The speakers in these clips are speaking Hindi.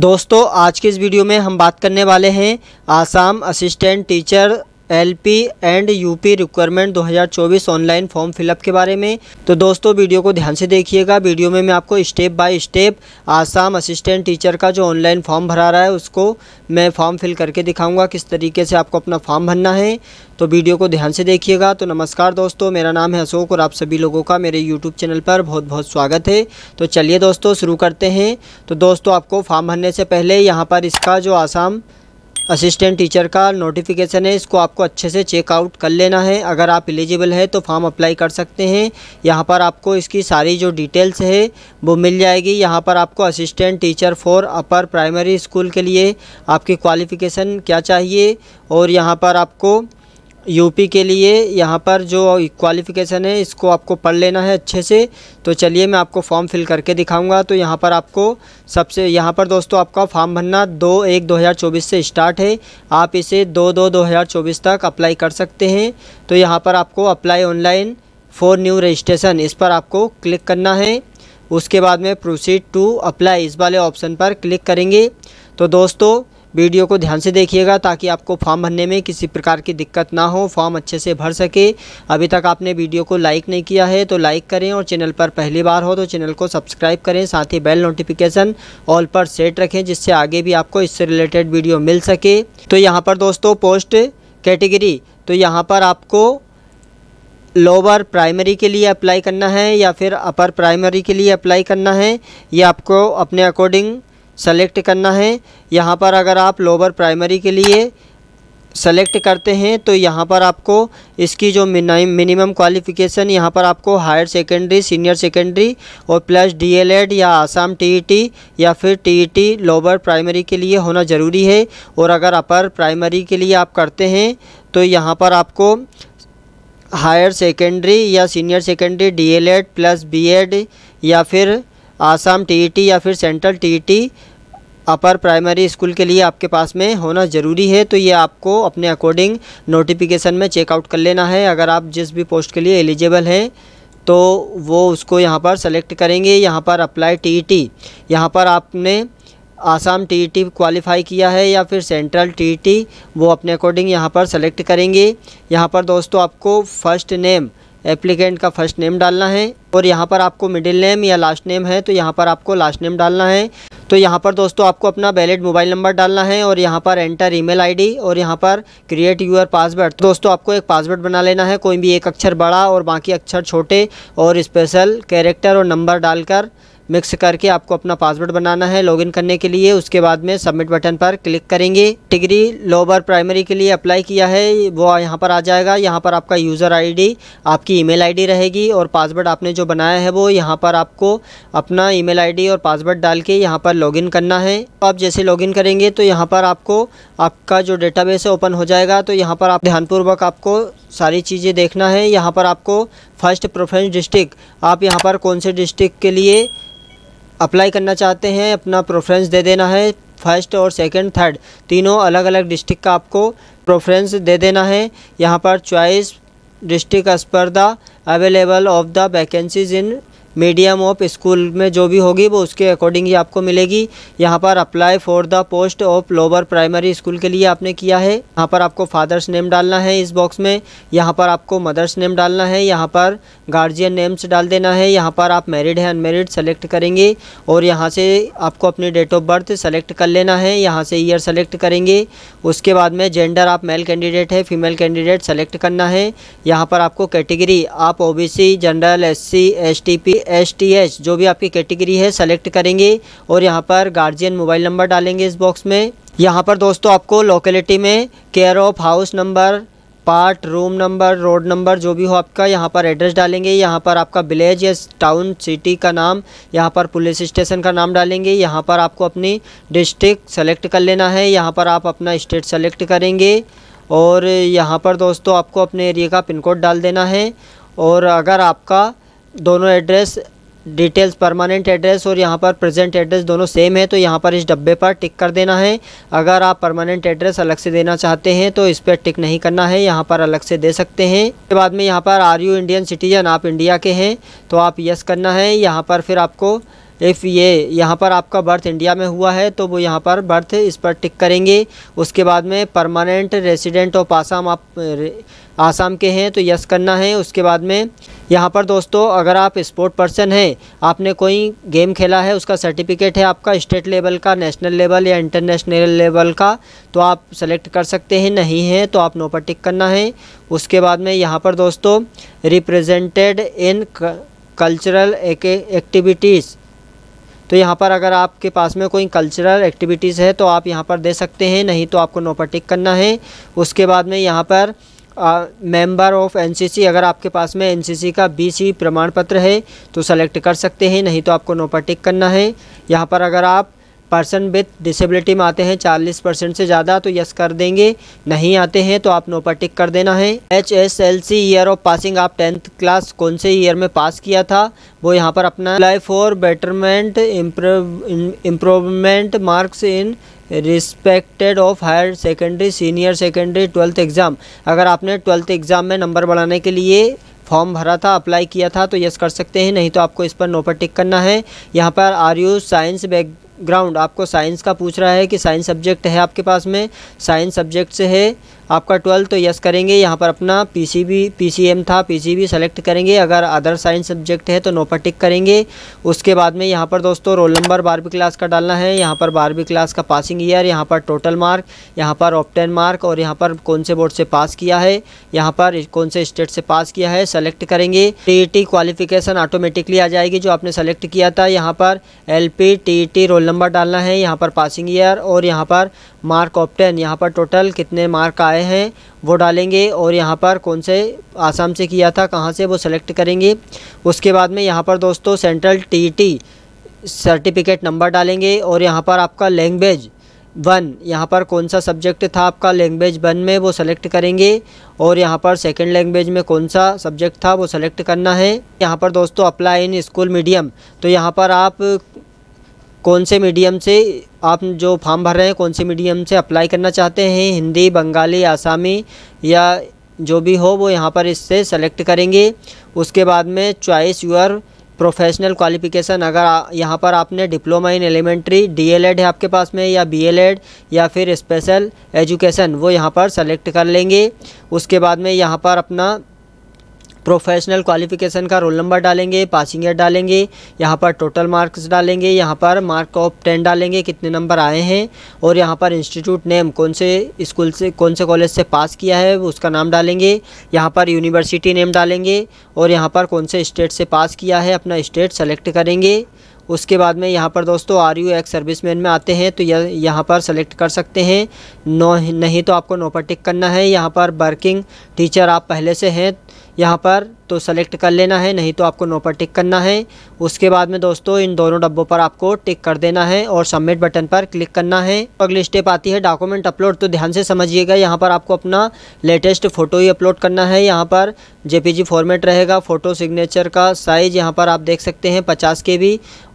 दोस्तों आज के इस वीडियो में हम बात करने वाले हैं Assam assistant teacher LP and UP requirement 2024 online form fill up के बारे में तो दोस्तों वीडियो को ध्यान से देखिएगा वीडियो में मैं आपको step by step Assam assistant teacher का जो ऑनलाइन फॉर्म भरा रहा है उसको मैं फॉर्म फिल करके दिखाऊंगा किस तरीके से आपको अपना फॉर्म भरना है तो वीडियो को ध्यान से देखिएगा तो नमस्कार दोस्तों मेरा नाम है अशोक और आप सभी लोगों का मेरे यूट्यूब चैनल पर बहुत बहुत स्वागत है तो चलिए दोस्तों शुरू करते हैं तो दोस्तों आपको फॉर्म भरने से पहले यहाँ पर इसका जो आसाम असिस्टेंट टीचर का नोटिफिकेशन है इसको आपको अच्छे से चेकआउट कर लेना है अगर आप एलिजिबल है तो फॉर्म अप्लाई कर सकते हैं यहाँ पर आपको इसकी सारी जो डिटेल्स है वो मिल जाएगी यहाँ पर आपको assistant teacher for upper primary school के लिए आपकी क्वालिफ़िकेशन क्या चाहिए और यहाँ पर आपको यूपी के लिए यहाँ पर जो क्वालिफ़िकेशन है इसको आपको पढ़ लेना है अच्छे से तो चलिए मैं आपको फॉर्म फिल करके दिखाऊंगा तो यहाँ पर आपको सबसे यहाँ पर दोस्तों आपका फॉर्म भरना दो एक दो हज़ार चौबीस से स्टार्ट है आप इसे दो दो हज़ार चौबीस तक अप्लाई कर सकते हैं तो यहाँ पर आपको apply online for new registration इस पर आपको क्लिक करना है उसके बाद में प्रोसीड टू अप्लाई इस वाले ऑप्शन पर क्लिक करेंगे तो दोस्तों वीडियो को ध्यान से देखिएगा ताकि आपको फॉर्म भरने में किसी प्रकार की दिक्कत ना हो फॉर्म अच्छे से भर सके अभी तक आपने वीडियो को लाइक नहीं किया है तो लाइक करें और चैनल पर पहली बार हो तो चैनल को सब्सक्राइब करें साथ ही बेल नोटिफिकेशन ऑल पर सेट रखें जिससे आगे भी आपको इससे रिलेटेड वीडियो मिल सके तो यहाँ पर दोस्तों पोस्ट कैटेगरी तो यहाँ पर आपको लोअर प्राइमरी के लिए अप्लाई करना है या फिर अपर प्राइमरी के लिए अप्लाई करना है ये आपको अपने अकॉर्डिंग सेलेक्ट करना है यहाँ पर अगर आप लोअर प्राइमरी के लिए सेलेक्ट करते हैं तो यहाँ पर आपको इसकी जो मिनिमम क्वालिफ़िकेशन यहाँ पर आपको हायर सेकेंडरी सीनियर सेकेंडरी और प्लस डीएलएड या आसाम टीईटी e या फिर टीईटी लोअर प्राइमरी के लिए होना ज़रूरी है और अगर अपर प्राइमरी के लिए आप करते हैं तो यहाँ पर आपको हायर सेकेंडरी या senior secondary DElEd plus BEd या फिर आसाम टीईटी या फिर central TET upper primary school के लिए आपके पास में होना ज़रूरी है तो ये आपको अपने अकॉर्डिंग नोटिफिकेशन में चेकआउट कर लेना है अगर आप जिस भी पोस्ट के लिए एलिजिबल हैं तो वो उसको यहाँ पर सेलेक्ट करेंगे यहाँ पर अप्लाई टीईटी यहाँ पर आपने आसाम टीईटी क्वालिफ़ाई किया है या फिर सेंट्रल टीईटी वो अपने अकॉर्डिंग यहाँ पर सेलेक्ट करेंगे यहाँ पर दोस्तों आपको फर्स्ट नेम एप्लीकेंट का फर्स्ट नेम डालना है और यहाँ पर आपको मिडिल नेम या लास्ट नेम है तो यहाँ पर आपको लास्ट नेम डालना है तो यहाँ पर दोस्तों आपको अपना वैलिड मोबाइल नंबर डालना है और यहाँ पर एंटर ईमेल आईडी और यहाँ पर क्रिएट यूर पासवर्ड तो दोस्तों आपको एक पासवर्ड बना लेना है कोई भी एक अक्षर बड़ा और बाकी अक्षर छोटे और स्पेशल कैरेक्टर और नंबर डालकर मिक्स करके आपको अपना पासवर्ड बनाना है लॉगिन करने के लिए उसके बाद में सबमिट बटन पर क्लिक करेंगे डिग्री लोअर प्राइमरी के लिए अप्लाई किया है वो यहाँ पर आ जाएगा यहाँ पर आपका यूज़र आईडी आपकी ईमेल आईडी रहेगी और पासवर्ड आपने जो बनाया है वो यहाँ पर आपको अपना ईमेल आईडी और पासवर्ड डाल के यहाँ पर लॉगिन करना है तो आप जैसे लॉगिन करेंगे तो यहाँ पर आपको आपका जो डेटाबेस है ओपन हो जाएगा तो यहाँ पर आप ध्यानपूर्वक आपको सारी चीज़ें देखना है यहाँ पर आपको फर्स्ट प्रोफेंस डिस्ट्रिक्ट आप यहाँ पर कौन से डिस्ट्रिक्ट के लिए अप्लाई करना चाहते हैं अपना प्रोफ्रेंस दे देना है फर्स्ट और सेकंड थर्ड तीनों अलग अलग डिस्ट्रिक्ट का आपको प्रोफ्रेंस दे देना है यहाँ पर चॉइस डिस्ट्रिक्ट स्पर्धा available of the vacancies in medium of school में जो भी होगी वो उसके अकॉर्डिंग ही आपको मिलेगी यहाँ पर apply for the post of lower primary school के लिए आपने किया है यहाँ पर आपको फादर्स नेम डालना है इस बॉक्स में यहाँ पर आपको मदर्स नेम डालना है यहाँ पर गार्जियन नेम्स डाल देना है यहाँ पर आप मैरिड है अनमेरिड सेलेक्ट करेंगे और यहाँ से आपको अपनी डेट ऑफ बर्थ सेलेक्ट कर लेना है यहाँ से ईयर सेलेक्ट करेंगे उसके बाद में जेंडर आप मेल कैंडिडेट है फीमेल कैंडिडेट सेलेक्ट करना है यहाँ पर आपको कैटेगरी आप ओ general S C S T H जो भी आपकी कैटेगरी है सेलेक्ट करेंगे और यहाँ पर गार्जियन मोबाइल नंबर डालेंगे इस बॉक्स में यहाँ पर दोस्तों आपको लोकेलिटी में care of house number part room number road number जो भी हो आपका यहाँ पर एड्रेस डालेंगे यहाँ पर आपका विलेज या टाउन सिटी का नाम यहाँ पर पुलिस स्टेशन का नाम डालेंगे यहाँ पर आपको अपनी डिस्ट्रिक्ट सेलेक्ट कर लेना है यहाँ पर आप अपना स्टेट सेलेक्ट करेंगे और यहाँ पर दोस्तों आपको अपने एरिया का पिन कोड डाल देना है और अगर आपका दोनों एड्रेस डिटेल्स परमानेंट एड्रेस और यहाँ पर प्रेजेंट एड्रेस दोनों सेम है तो यहाँ पर इस डब्बे पर टिक कर देना है अगर आप परमानेंट एड्रेस अलग से देना चाहते हैं तो इस पर टिक नहीं करना है यहाँ पर अलग से दे सकते हैं उसके बाद में यहाँ पर आर यू इंडियन सिटीजन आप इंडिया के हैं तो आप यस करना है यहाँ पर फिर आपको इफ़ ये यहाँ पर आपका बर्थ इंडिया में हुआ है तो वो यहाँ पर बर्थ इस पर टिक करेंगे उसके बाद में परमानेंट रेसिडेंट ऑफ आसाम आप आसाम के हैं तो यस करना है उसके बाद में यहाँ पर दोस्तों अगर आप स्पोर्ट पर्सन हैं आपने कोई गेम खेला है उसका सर्टिफिकेट है आपका स्टेट लेवल का नेशनल लेवल या इंटरनेशनल लेवल का तो आप सेलेक्ट कर सकते हैं नहीं है तो आप पर टिक करना है उसके बाद में यहाँ पर दोस्तों रिप्रेजेंटेड इन कल्चरल एक्टिविटीज़ तो यहाँ पर अगर आपके पास में कोई कल्चरल एक्टिविटीज़ है तो आप यहाँ पर दे सकते हैं नहीं तो आपको पर टिक करना है उसके बाद में यहाँ पर मेंबर ऑफ एनसीसी अगर आपके पास में एनसीसी का बीसी प्रमाण पत्र है तो सेलेक्ट कर सकते हैं नहीं तो आपको नोपर टिक करना है यहाँ पर अगर आप पर्सन विथ डिसेबिलिटी में आते हैं 40 परसेंट से ज़्यादा तो यस कर देंगे नहीं आते हैं तो आप नो पर टिक कर देना है H S L C year of passing आप टेंथ क्लास कौन से ईयर में पास किया था वो यहाँ पर अपना life for betterment improvement marks in respected of higher secondary senior secondary twelfth exam अगर आपने ट्वेल्थ एग्ज़ाम में नंबर बढ़ाने के लिए फॉर्म भरा था अप्लाई किया था तो यस कर सकते हैं नहीं तो आपको इस पर नो पर टिक करना है यहाँ पर are you science background आपको साइंस का पूछ रहा है कि साइंस सब्जेक्ट है आपके पास में साइंस सब्जेक्ट से है आपका ट्वेल्थ तो यस करेंगे यहाँ पर अपना पीसीबी पीसीएम था पीसीबी सेलेक्ट करेंगे अगर अदर साइंस सब्जेक्ट है तो पर टिक करेंगे उसके बाद में यहाँ पर दोस्तों रोल नंबर बारहवीं क्लास का डालना है यहाँ पर बारहवीं क्लास का पासिंग ईयर यहाँ पर टोटल मार्क यहाँ पर ऑप्टेन मार्क और यहाँ पर कौन से बोर्ड से पास किया है यहाँ पर कौन से स्टेट से पास किया है सेलेक्ट करेंगे टी क्वालिफिकेशन ऑटोमेटिकली आ जाएगी जो आपने सेलेक्ट किया था यहाँ पर एल पी रोल नंबर डालना है यहाँ पर पासिंग ईयर और यहाँ पर मार्क ऑप्टेन यहाँ पर टोटल कितने मार्क आए आए हैं वो डालेंगे और यहाँ पर कौन से आसाम से किया था कहाँ से वो सेलेक्ट करेंगे उसके बाद में यहाँ पर दोस्तों सेंट्रल टीटी सर्टिफिकेट नंबर डालेंगे और यहाँ पर आपका लैंग्वेज वन यहाँ पर कौन सा सब्जेक्ट था आपका लैंग्वेज वन में वो सेलेक्ट करेंगे और यहाँ पर सेकंड लैंग्वेज में कौन सा सब्जेक्ट था वो सेलेक्ट करना है यहाँ पर दोस्तों अप्लाई इन स्कूल मीडियम तो यहाँ पर आप कौन से मीडियम से आप जो फॉर्म भर रहे हैं कौन से मीडियम से अप्लाई करना चाहते हैं हिंदी बंगाली आसामी या जो भी हो वो यहाँ पर इससे सेलेक्ट करेंगे उसके बाद में चॉइस यूर प्रोफेशनल क्वालिफ़िकेशन अगर यहाँ पर आपने डिप्लोमा इन एलिमेंट्री डीएलएड है आपके पास में या बीएलएड या फिर स्पेशल एजुकेशन वो यहाँ पर सेलेक्ट कर लेंगे उसके बाद में यहाँ पर अपना प्रोफेशनल क्वालिफिकेशन का रोल नंबर डालेंगे पासिंग ईयर डालेंगे यहाँ पर टोटल मार्क्स डालेंगे यहाँ पर मार्क ऑफ टेन डालेंगे कितने नंबर आए हैं और यहाँ पर इंस्टीट्यूट नेम कौन से स्कूल से कौन से कॉलेज से पास किया है उसका नाम डालेंगे यहाँ पर यूनिवर्सिटी नेम डालेंगे और यहाँ पर कौन से स्टेट से पास किया है अपना स्टेट सेलेक्ट करेंगे उसके बाद में यहाँ पर दोस्तों are you ex serviceman में आते हैं तो यह यहाँ पर सेलेक्ट कर सकते हैं नो नहीं तो आपको नो पर टिक करना है यहाँ पर वर्किंग टीचर आप पहले से हैं यहाँ पर तो सेलेक्ट कर लेना है नहीं तो आपको नो पर टिक करना है उसके बाद में दोस्तों इन दोनों डब्बों पर आपको टिक कर देना है और सबमिट बटन पर क्लिक करना है अगली स्टेप आती है डॉक्यूमेंट अपलोड तो ध्यान से समझिएगा यहाँ पर आपको अपना लेटेस्ट फ़ोटो ही अपलोड करना है यहाँ पर जे फॉर्मेट रहेगा फ़ोटो सिग्नेचर का साइज़ यहाँ पर आप देख सकते हैं पचास के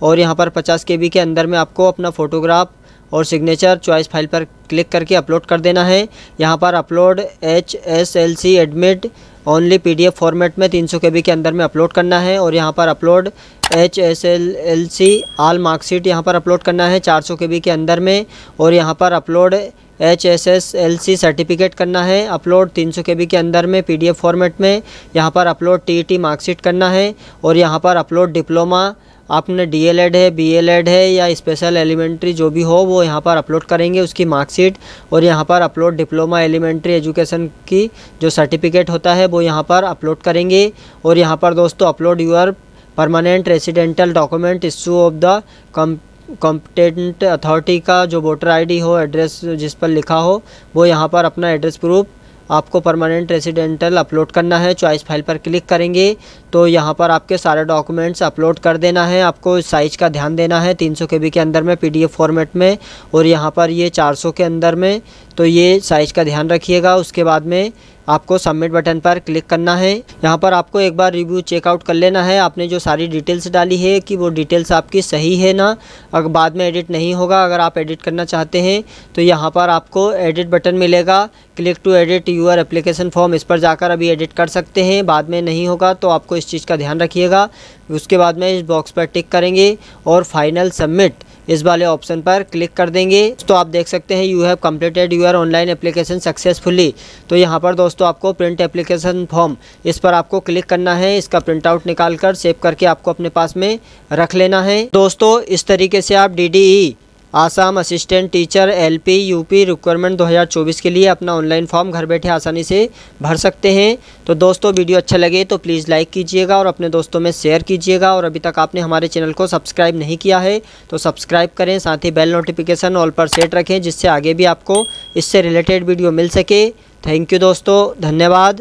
और यहाँ पर पचास के के अंदर में आपको अपना फ़ोटोग्राफ और सिग्नेचर चॉइस फाइल पर क्लिक करके अपलोड कर देना है यहाँ पर upload H S L C admit only P format में तीन सौ के अंदर में अपलोड करना है और यहाँ पर upload H S L L C all marksheet यहाँ पर अपलोड करना है चार सौ के अंदर में और यहाँ पर upload H S S L C certificate करना है अपलोड 300 केबी के अंदर में पीडीएफ फॉर्मेट में यहाँ पर अपलोड टी टी मार्कशीट करना है और यहाँ पर अपलोड डिप्लोमा आपने डीएलएड है बीएलएड है या स्पेशल एलिमेंट्री जो भी हो वो यहाँ पर अपलोड करेंगे उसकी मार्कशीट और यहाँ पर अपलोड डिप्लोमा एलिमेंट्री एजुकेशन की जो सर्टिफिकेट होता है वो यहाँ पर अपलोड करेंगे और यहाँ पर दोस्तों upload your permanent residential document issue of the com competent authority का जो वोटर आईडी हो एड्रेस जिस पर लिखा हो वो यहाँ पर अपना एड्रेस प्रूफ आपको परमानेंट रेसिडेंटल अपलोड करना है चॉइस फाइल पर क्लिक करेंगे तो यहाँ पर आपके सारे डॉक्यूमेंट्स अपलोड कर देना है आपको साइज का ध्यान देना है 300 सौ के अंदर में पीडीएफ फॉर्मेट में और यहाँ पर ये 400 के अंदर में तो ये साइज का ध्यान रखिएगा उसके बाद में आपको सबमिट बटन पर क्लिक करना है यहाँ पर आपको एक बार रिव्यू चेकआउट कर लेना है आपने जो सारी डिटेल्स डाली है कि वो डिटेल्स आपकी सही है ना अगर बाद में एडिट नहीं होगा अगर आप एडिट करना चाहते हैं तो यहाँ पर आपको एडिट बटन मिलेगा click to edit your application form इस पर जाकर अभी एडिट कर सकते हैं बाद में नहीं होगा तो आपको इस चीज़ का ध्यान रखिएगा उसके बाद में इस बॉक्स पर टिक करेंगे और फाइनल सबमिट इस वाले ऑप्शन पर क्लिक कर देंगे तो आप देख सकते हैं you have completed your online application successfully तो यहाँ पर दोस्तों आपको प्रिंट एप्लीकेशन फॉर्म इस पर आपको क्लिक करना है इसका प्रिंट आउट निकाल कर सेव करके आपको अपने पास में रख लेना है दोस्तों इस तरीके से आप the Assam assistant teacher LP UP requirement 2024 के लिए अपना ऑनलाइन फॉर्म घर बैठे आसानी से भर सकते हैं तो दोस्तों वीडियो अच्छा लगे तो प्लीज़ लाइक कीजिएगा और अपने दोस्तों में शेयर कीजिएगा और अभी तक आपने हमारे चैनल को सब्सक्राइब नहीं किया है तो सब्सक्राइब करें साथ ही बेल नोटिफिकेशन ऑल पर सेट रखें जिससे आगे भी आपको इससे रिलेटेड वीडियो मिल सके थैंक यू दोस्तों धन्यवाद